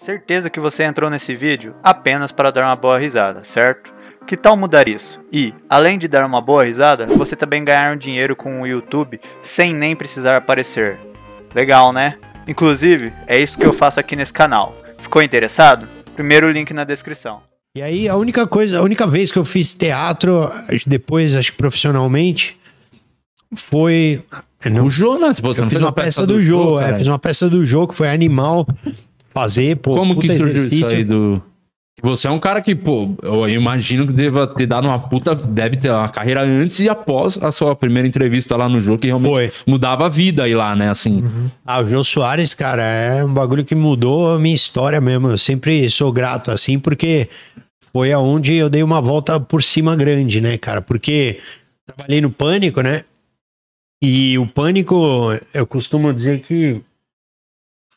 Certeza que você entrou nesse vídeo apenas para dar uma boa risada, certo? Que tal mudar isso? E, além de dar uma boa risada, você também ganhar um dinheiro com o YouTube sem nem precisar aparecer. Legal, né? Inclusive, é isso que eu faço aqui nesse canal. Ficou interessado? Primeiro link na descrição. E aí, a única coisa, a única vez que eu fiz teatro, depois, acho que profissionalmente, foi. Não, o Jonas, você eu fiz uma peça, do, do Jô, Jô é, fiz uma peça do Jô que foi animal fazer, pô. Como que surgiu exercício. isso aí do. Você é um cara que, pô, eu imagino que deva ter dado uma puta. Deve ter uma carreira antes e após a sua primeira entrevista lá no jogo, que realmente Foi. mudava a vida aí lá, né? Assim. Uhum. Ah, o João Soares, cara, é um bagulho que mudou a minha história mesmo. Eu sempre sou grato, assim, porque foi aonde eu dei uma volta por cima grande, né, cara? Porque trabalhei no pânico, né? E o pânico, eu costumo dizer que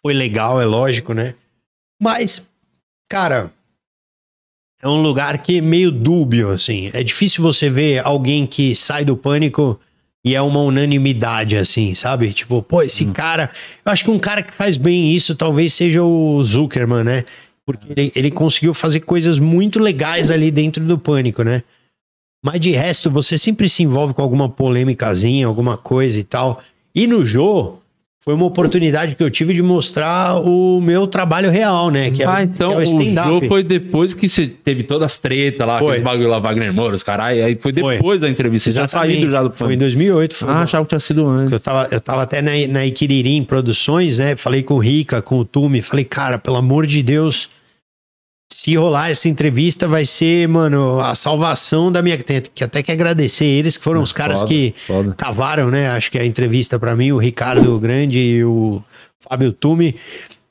foi legal, é lógico, né? Mas, cara, é um lugar que é meio dúbio, assim. É difícil você ver alguém que sai do pânico e é uma unanimidade, assim, sabe? Tipo, pô, esse hum. cara. Eu acho que um cara que faz bem isso talvez seja o Zuckerman, né? Porque ele, ele conseguiu fazer coisas muito legais ali dentro do pânico, né? Mas de resto, você sempre se envolve com alguma polêmicazinha, alguma coisa e tal. E no Jô, foi uma oportunidade que eu tive de mostrar o meu trabalho real, né? Que é, ah, então que é o, então, o jogo foi depois que você teve todas as tretas lá, foi. aquele bagulho lá, Wagner Moura, os caralho, aí foi depois foi. da entrevista, você já saiu já do Foi em 2008. Foi ah, achava que tinha sido antes. Eu tava, eu tava até na, na Iquiririm Produções, né? Falei com o Rica, com o Tume, falei, cara, pelo amor de Deus se rolar essa entrevista, vai ser, mano, a salvação da minha. Que até que agradecer eles, que foram Mas é, os caras foda, que foda. cavaram, né? Acho que a entrevista para mim, o Ricardo Grande e o Fábio Tume,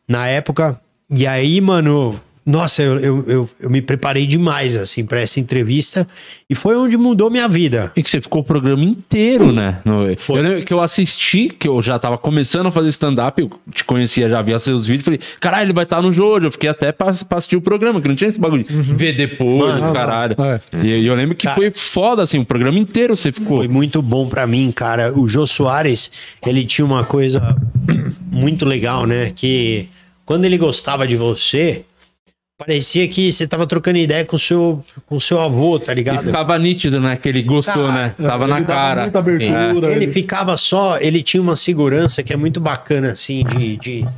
na época. E aí, mano, nossa, eu, eu, eu, eu me preparei demais, assim, para essa entrevista. E foi onde mudou minha vida. E que você ficou o programa inteiro, né? No... Foi. Eu que eu assisti, que eu já tava começando a fazer stand-up, eu te conhecia, já via seus vídeos, falei, caralho, ele vai estar tá no Jojo. Eu fiquei até pra, pra, assistir o programa, que não tinha esse bagulho uhum. ver depois, Mano, caralho. É. E eu lembro que cara, foi foda, assim, o programa inteiro você ficou. Foi muito bom para mim, cara. O Jô Soares, ele tinha uma coisa muito legal, né? Que quando ele gostava de você, Parecia que você tava trocando ideia com o seu, com o seu avô, tá ligado? E ficava nítido, né? Que ele gostou, né, cara, né? Tava na cara. Muita abertura, é. ele, ele ficava só, ele tinha uma segurança que é muito bacana, assim, de, de,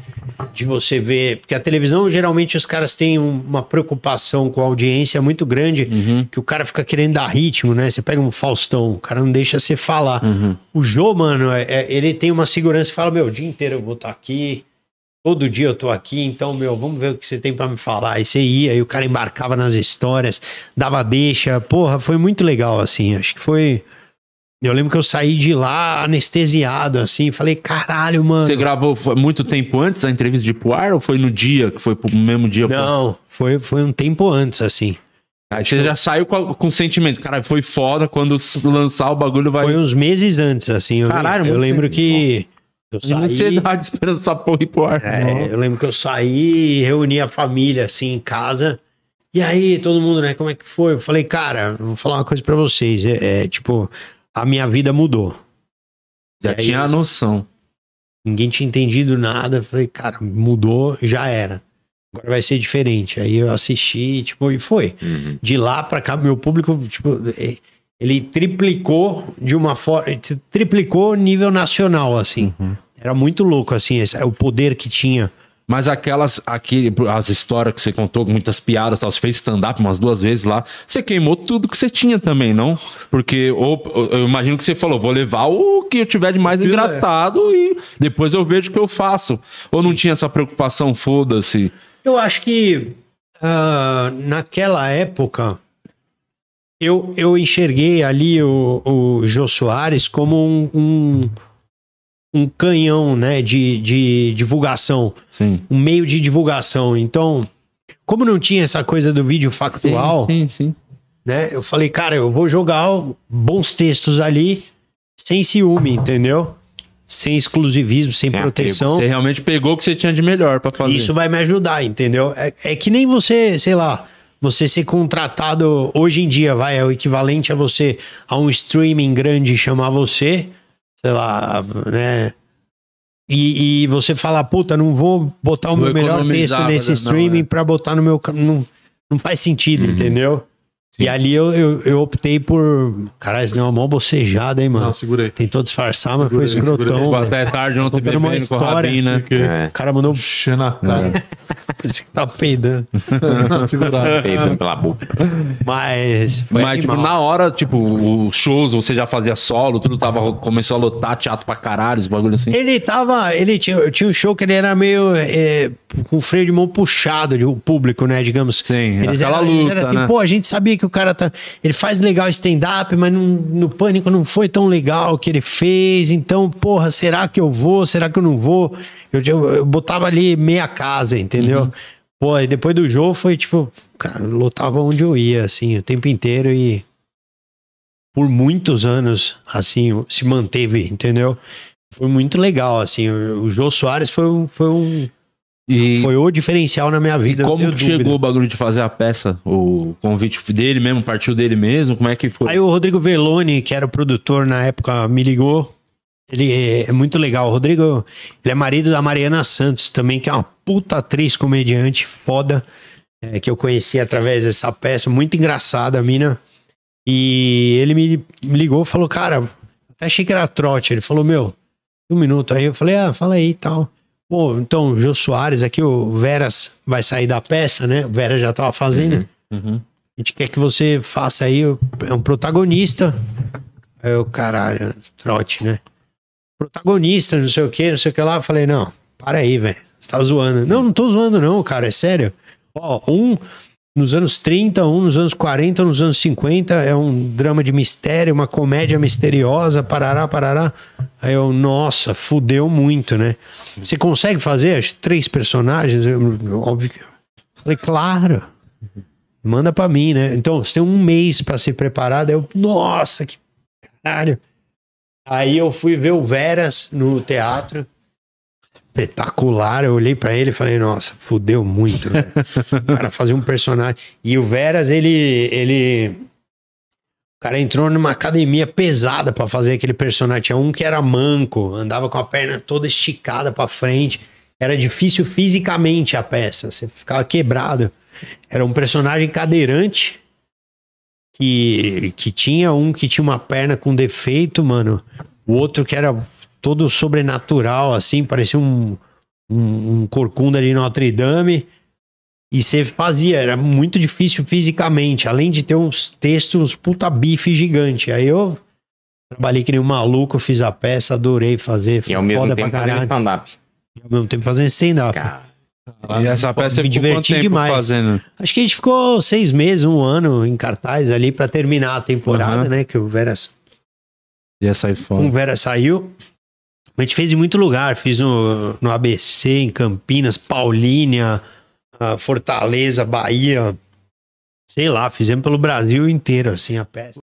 de você ver. Porque a televisão, geralmente, os caras têm uma preocupação com a audiência muito grande, uhum. que o cara fica querendo dar ritmo, né? Você pega um Faustão, o cara não deixa você falar. Uhum. O Jô, mano, é, é, ele tem uma segurança e fala: meu, o dia inteiro eu vou estar tá aqui Todo dia eu tô aqui, então, meu, vamos ver o que você tem para me falar. Aí você ia, e o cara embarcava nas histórias, dava deixa. Porra, foi muito legal, assim. Acho que foi. Eu lembro que eu saí de lá anestesiado, assim, falei, caralho, mano. Você gravou muito tempo antes a entrevista de Poar ou foi no dia, que foi pro mesmo dia? Não, foi, foi um tempo antes, assim. Aí você já saiu com, com o sentimento, cara, foi foda, quando lançar o bagulho vai... Foi uns meses antes, assim. Eu, caralho, eu, eu lembro tempo. que... Nossa. Eu saí... Ansiedade esperando essa porra ir pro ar. É, eu lembro que eu saí, reuni a família assim em casa. E aí, todo mundo, né? Como é que foi? Eu falei, cara, vou falar uma coisa pra vocês. É, é tipo, a minha vida mudou. Já aí, tinha a noção. Ninguém tinha entendido nada. Eu falei, cara, mudou, já era. Agora vai ser diferente. Aí eu assisti, tipo, e foi. Uhum. De lá pra cá, meu público, tipo, é, ele triplicou de uma forma, triplicou nível nacional, assim. Uhum. Era muito louco, assim, esse, é o poder que tinha. Mas aquelas, aquele, as histórias que você contou, muitas piadas, tal, você fez stand-up umas duas vezes lá, você queimou tudo que você tinha também, não? Porque ou, eu imagino que você falou, vou levar o que eu tiver de mais Pila, né? engraçado é. e depois eu vejo o que eu faço. Ou Sim. não tinha essa preocupação, foda-se? Eu acho que uh, naquela época eu, eu enxerguei ali o, o Jô Soares como um, um, um canhão né, de, de divulgação, sim. um meio de divulgação. Então, como não tinha essa coisa do vídeo factual, sim, sim, Né, eu falei, cara, eu vou jogar bons textos ali sem ciúme, entendeu? Sem exclusivismo, sem, sem proteção. Apego. Você realmente pegou o que você tinha de melhor para fazer. Isso vai me ajudar, entendeu? É, é que nem você, sei lá você ser contratado hoje em dia, vai, é o equivalente a você, a um streaming grande chamar você, sei lá, né? E, e você falar, puta, não vou botar o meu melhor texto nesse não, streaming é. Né? para botar no meu. Não, não faz sentido, uhum. entendeu? Sim. E ali eu, eu, eu, optei por. Caralho, deu uma mó bocejada, hein, mano? Não, segurei. Tentou disfarçar, segurei, mas foi escrotão. Ficou até tarde ontem bebendo uma história. Com o, né? porque... é. o cara mandou. na cara. Parece que tava tá peidando. Segurado. peidando pela boca. Mas. mas, tipo, na hora, tipo, os shows, você já fazia solo, tudo tava. Começou a lotar teatro pra caralho, os bagulho assim. Ele tava. Ele tinha, tinha um show que ele era meio. É, com freio de mão puxado, de, o público, né? Digamos. Sim, eles aquela eram, luta. Eles eram assim, né? Pô, a gente sabia que que o cara tá. Ele faz legal stand-up, mas não, no pânico não foi tão legal o que ele fez. Então, porra, será que eu vou? Será que eu não vou? Eu, eu, eu botava ali meia casa, entendeu? Uhum. Pô, e depois do jogo foi tipo, cara, lotava onde eu ia, assim, o tempo inteiro e por muitos anos, assim, se manteve, entendeu? Foi muito legal, assim. O, o Jô Soares foi, foi um e foi o diferencial na minha vida. E como que dúvida. chegou o bagulho de fazer a peça? O convite dele mesmo, partiu dele mesmo? Como é que foi? Aí o Rodrigo Velone, que era o produtor na época, me ligou. Ele é, é muito legal. O Rodrigo, ele é marido da Mariana Santos também, que é uma puta atriz, comediante foda, é, que eu conheci através dessa peça. Muito engraçada a mina. E ele me ligou falou, cara, até achei que era trote. Ele falou, meu, um minuto. Aí eu falei, ah, fala aí e tal pô, então o Jô Soares aqui, o Veras vai sair da peça, né? O Veras já tava fazendo. Uhum, uhum. A gente quer que você faça aí, é um protagonista. Aí é eu, caralho, trote, né? Protagonista, não sei o que, não sei o que lá. Eu falei, não, para aí, velho. Você tá zoando. Não, não tô zoando, não, cara, é sério. Ó, um nos anos 30, um nos anos 40, nos anos 50. É um drama de mistério, uma comédia misteriosa, parará, parará. Aí eu, nossa, fudeu muito, né? Você consegue fazer as três personagens? óbvio que. Falei, claro. Manda para mim, né? Então, você tem um mês para se preparar. Daí eu, nossa, que caralho. Aí eu fui ver o Veras no teatro espetacular. Eu olhei para ele e falei, nossa, fudeu muito, velho. o cara fazia um personagem. E o Veras, ele. ele... O cara entrou numa academia pesada para fazer aquele personagem. Tinha um que era manco, andava com a perna toda esticada para frente. Era difícil fisicamente a peça, você ficava quebrado. Era um personagem cadeirante que, que tinha um que tinha uma perna com defeito, mano. O outro que era todo sobrenatural, assim, parecia um, um, um corcunda de Notre Dame. E você fazia, era muito difícil fisicamente, além de ter uns textos, uns puta bife gigante. Aí eu trabalhei que nem um maluco, fiz a peça, adorei fazer. E ao mesmo tempo fazendo stand-up. E ao mesmo tempo fazendo stand-up. E essa peça eu me diverti demais. Fazendo? Acho que a gente ficou seis meses, um ano em cartaz ali para terminar a temporada, uhum. né? Que o Vera Ia sair fora. O Vera saiu. A gente fez em muito lugar, fiz no, no ABC, em Campinas, Paulínia, ah, Fortaleza, Bahia. Sei lá, fizemos pelo Brasil inteiro, assim, a peça.